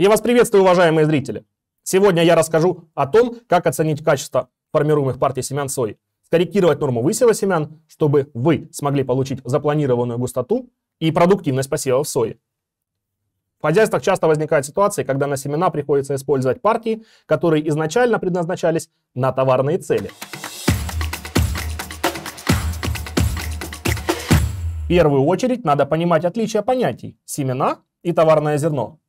Я вас приветствую, уважаемые зрители. Сегодня я расскажу о том, как оценить качество формируемых партий семян сои, скорректировать норму высева семян, чтобы вы смогли получить запланированную густоту и продуктивность посевов сои. В хозяйствах часто возникают ситуации, когда на семена приходится использовать партии, которые изначально предназначались на товарные цели. В первую очередь надо понимать отличие понятий «семена» и «товарное зерно»,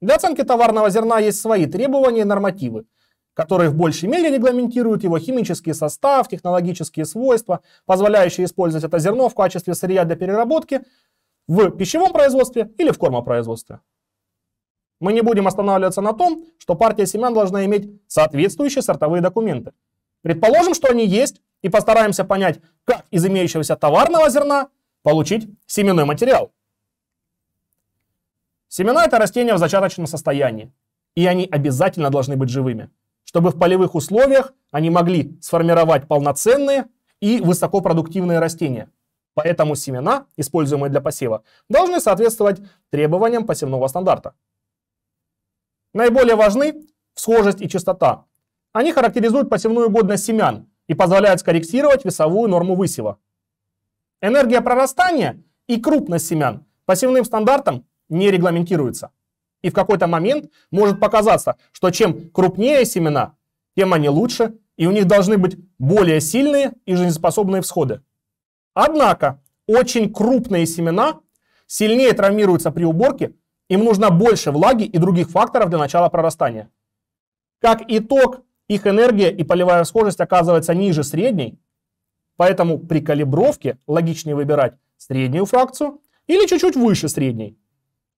для оценки товарного зерна есть свои требования и нормативы, которые в большей мере регламентируют его химический состав, технологические свойства, позволяющие использовать это зерно в качестве сырья для переработки в пищевом производстве или в кормопроизводстве. Мы не будем останавливаться на том, что партия семян должна иметь соответствующие сортовые документы. Предположим, что они есть, и постараемся понять, как из имеющегося товарного зерна получить семенной материал. Семена – это растения в зачаточном состоянии, и они обязательно должны быть живыми, чтобы в полевых условиях они могли сформировать полноценные и высокопродуктивные растения. Поэтому семена, используемые для посева, должны соответствовать требованиям посевного стандарта. Наиболее важны схожесть и частота. Они характеризуют посевную годность семян и позволяют скорректировать весовую норму высева. Энергия прорастания и крупность семян посевным стандартам не регламентируется. И в какой-то момент может показаться, что чем крупнее семена, тем они лучше, и у них должны быть более сильные и жизнеспособные всходы. Однако очень крупные семена сильнее травмируются при уборке, им нужно больше влаги и других факторов для начала прорастания. Как итог, их энергия и полевая схожесть оказывается ниже средней, поэтому при калибровке логичнее выбирать среднюю фракцию или чуть-чуть выше средней.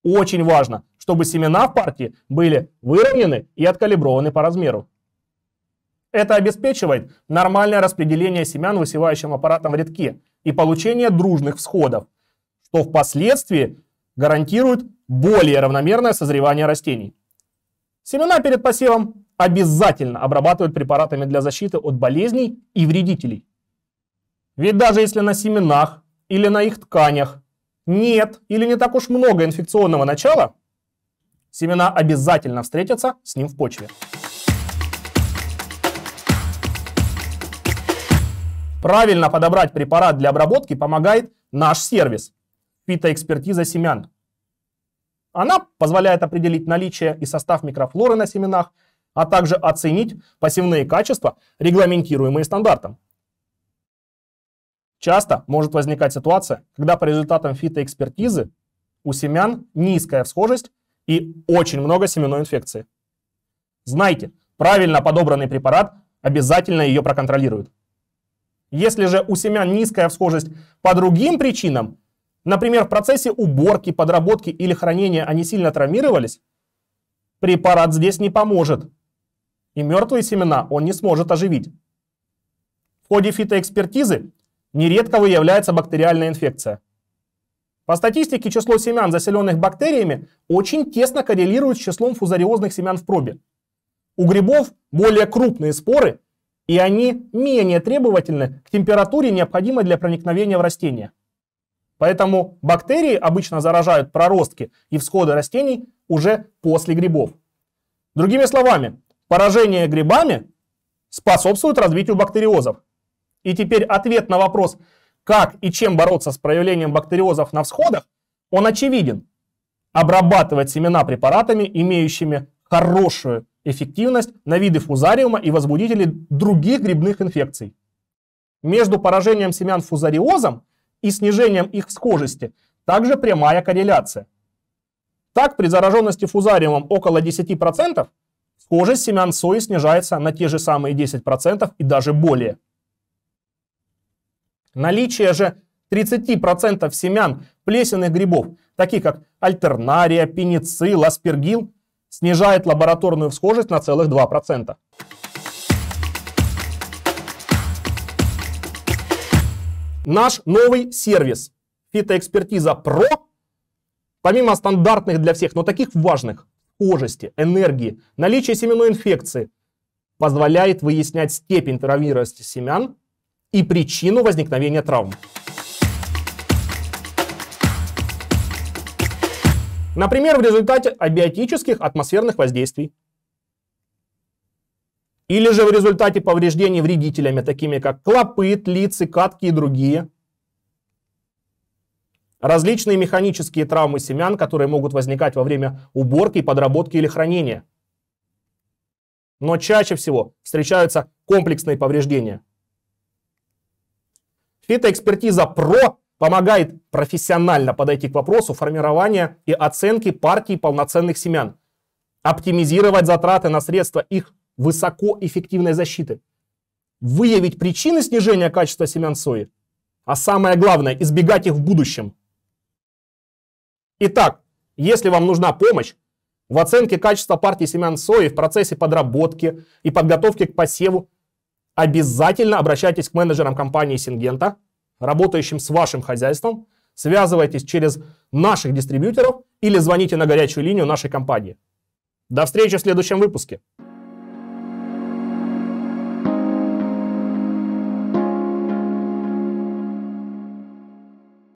Очень важно, чтобы семена в партии были выровнены и откалиброваны по размеру. Это обеспечивает нормальное распределение семян высевающим аппаратом в рядке и получение дружных всходов, что впоследствии гарантирует более равномерное созревание растений. Семена перед посевом обязательно обрабатывают препаратами для защиты от болезней и вредителей. Ведь даже если на семенах или на их тканях нет или не так уж много инфекционного начала, семена обязательно встретятся с ним в почве. Правильно подобрать препарат для обработки помогает наш сервис «Фитоэкспертиза семян». Она позволяет определить наличие и состав микрофлоры на семенах, а также оценить посевные качества, регламентируемые стандартом. Часто может возникать ситуация, когда по результатам фитоэкспертизы у семян низкая всхожесть и очень много семенной инфекции. Знайте, правильно подобранный препарат обязательно ее проконтролирует. Если же у семян низкая всхожесть по другим причинам, например, в процессе уборки, подработки или хранения они сильно травмировались, препарат здесь не поможет. И мертвые семена он не сможет оживить. В ходе фитоэкспертизы нередко выявляется бактериальная инфекция. По статистике, число семян, заселенных бактериями, очень тесно коррелирует с числом фузариозных семян в пробе. У грибов более крупные споры, и они менее требовательны к температуре, необходимой для проникновения в растения. Поэтому бактерии обычно заражают проростки и всходы растений уже после грибов. Другими словами, поражение грибами способствует развитию бактериозов, и теперь ответ на вопрос, как и чем бороться с проявлением бактериозов на всходах, он очевиден. Обрабатывать семена препаратами, имеющими хорошую эффективность на виды фузариума и возбудителей других грибных инфекций. Между поражением семян фузариозом и снижением их схожести также прямая корреляция. Так, при зараженности фузариумом около 10%, схожесть семян сои снижается на те же самые 10% и даже более. Наличие же 30% семян плесенных грибов, таких как альтернария, пеницилл, аспергил, снижает лабораторную всхожесть на целых 2%. Наш новый сервис «Фитоэкспертиза ПРО» помимо стандартных для всех, но таких важных, схожести, энергии, наличие семенной инфекции, позволяет выяснять степень травмированности семян и причину возникновения травм. Например, в результате абиотических атмосферных воздействий. Или же в результате повреждений вредителями, такими как клопы, тлицы, катки и другие. Различные механические травмы семян, которые могут возникать во время уборки, подработки или хранения. Но чаще всего встречаются комплексные повреждения – Фитоэкспертиза ПРО помогает профессионально подойти к вопросу формирования и оценки партий полноценных семян, оптимизировать затраты на средства их высокоэффективной защиты, выявить причины снижения качества семян сои, а самое главное, избегать их в будущем. Итак, если вам нужна помощь, в оценке качества партии семян сои в процессе подработки и подготовки к посеву обязательно обращайтесь к менеджерам компании Сингента, работающим с вашим хозяйством, связывайтесь через наших дистрибьюторов или звоните на горячую линию нашей компании. До встречи в следующем выпуске.